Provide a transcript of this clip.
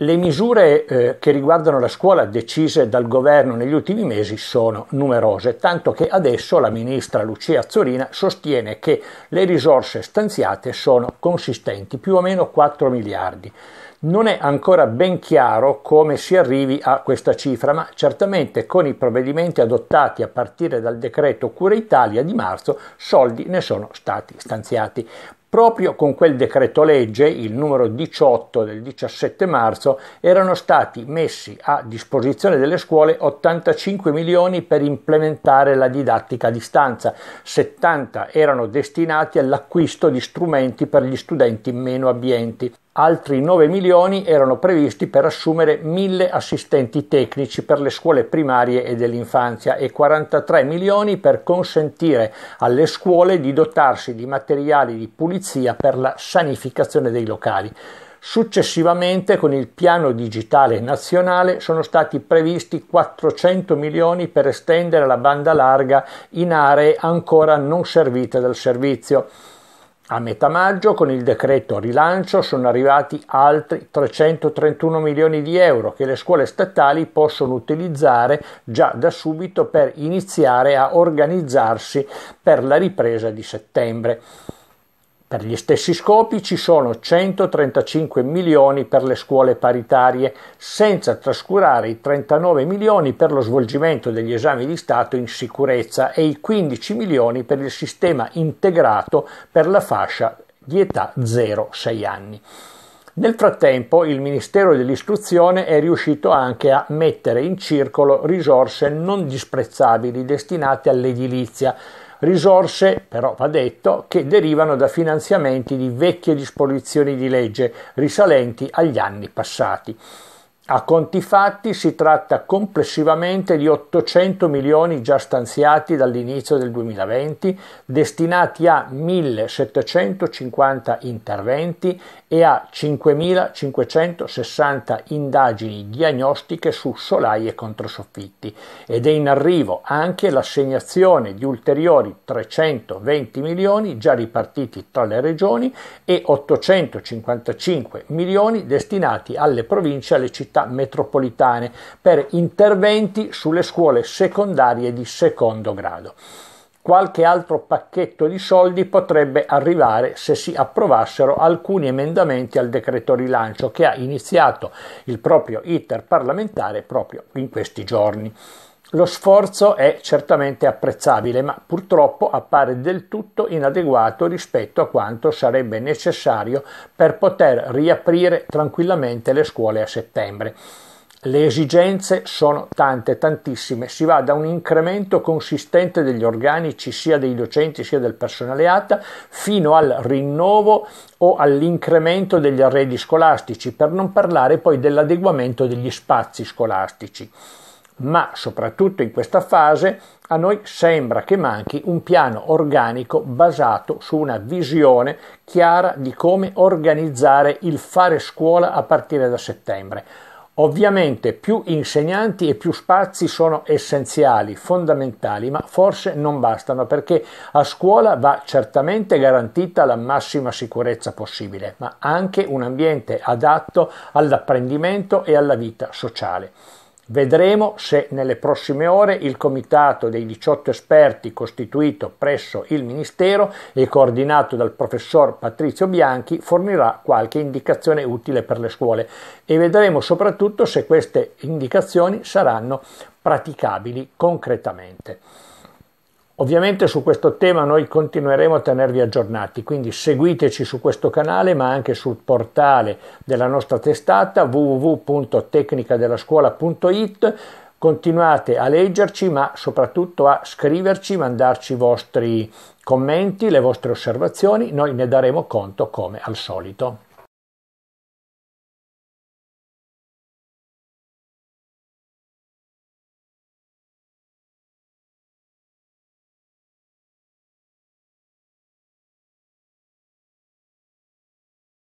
Le misure eh, che riguardano la scuola decise dal governo negli ultimi mesi sono numerose, tanto che adesso la ministra Lucia Azzolina sostiene che le risorse stanziate sono consistenti, più o meno 4 miliardi. Non è ancora ben chiaro come si arrivi a questa cifra, ma certamente con i provvedimenti adottati a partire dal decreto Cura Italia di marzo soldi ne sono stati stanziati. Proprio con quel decreto legge, il numero 18 del 17 marzo, erano stati messi a disposizione delle scuole 85 milioni per implementare la didattica a distanza, 70 erano destinati all'acquisto di strumenti per gli studenti meno abbienti. Altri 9 milioni erano previsti per assumere 1000 assistenti tecnici per le scuole primarie e dell'infanzia e 43 milioni per consentire alle scuole di dotarsi di materiali di pulizia polizia per la sanificazione dei locali. Successivamente con il piano digitale nazionale sono stati previsti 400 milioni per estendere la banda larga in aree ancora non servite dal servizio. A metà maggio con il decreto rilancio sono arrivati altri 331 milioni di euro che le scuole statali possono utilizzare già da subito per iniziare a organizzarsi per la ripresa di settembre. Per gli stessi scopi ci sono 135 milioni per le scuole paritarie, senza trascurare i 39 milioni per lo svolgimento degli esami di Stato in sicurezza e i 15 milioni per il sistema integrato per la fascia di età 0-6 anni. Nel frattempo il Ministero dell'Istruzione è riuscito anche a mettere in circolo risorse non disprezzabili destinate all'edilizia risorse, però va detto, che derivano da finanziamenti di vecchie disposizioni di legge risalenti agli anni passati. A conti fatti si tratta complessivamente di 800 milioni già stanziati dall'inizio del 2020, destinati a 1.750 interventi e a 5.560 indagini diagnostiche su solai e controsoffitti ed è in arrivo anche l'assegnazione di ulteriori 320 milioni già ripartiti tra le regioni e 855 milioni destinati alle province e alle città città metropolitane per interventi sulle scuole secondarie di secondo grado. Qualche altro pacchetto di soldi potrebbe arrivare se si approvassero alcuni emendamenti al decreto rilancio che ha iniziato il proprio iter parlamentare proprio in questi giorni. Lo sforzo è certamente apprezzabile, ma purtroppo appare del tutto inadeguato rispetto a quanto sarebbe necessario per poter riaprire tranquillamente le scuole a settembre. Le esigenze sono tante, tantissime, si va da un incremento consistente degli organici sia dei docenti sia del personale ATA fino al rinnovo o all'incremento degli arredi scolastici, per non parlare poi dell'adeguamento degli spazi scolastici. Ma soprattutto in questa fase a noi sembra che manchi un piano organico basato su una visione chiara di come organizzare il fare scuola a partire da settembre Ovviamente più insegnanti e più spazi sono essenziali, fondamentali, ma forse non bastano perché a scuola va certamente garantita la massima sicurezza possibile, ma anche un ambiente adatto all'apprendimento e alla vita sociale. Vedremo se nelle prossime ore il comitato dei 18 esperti costituito presso il Ministero e coordinato dal professor Patrizio Bianchi fornirà qualche indicazione utile per le scuole e vedremo soprattutto se queste indicazioni saranno praticabili concretamente. Ovviamente su questo tema noi continueremo a tenervi aggiornati, quindi seguiteci su questo canale ma anche sul portale della nostra testata www.tecnicadellascuola.it. Continuate a leggerci ma soprattutto a scriverci, mandarci i vostri commenti, le vostre osservazioni, noi ne daremo conto come al solito.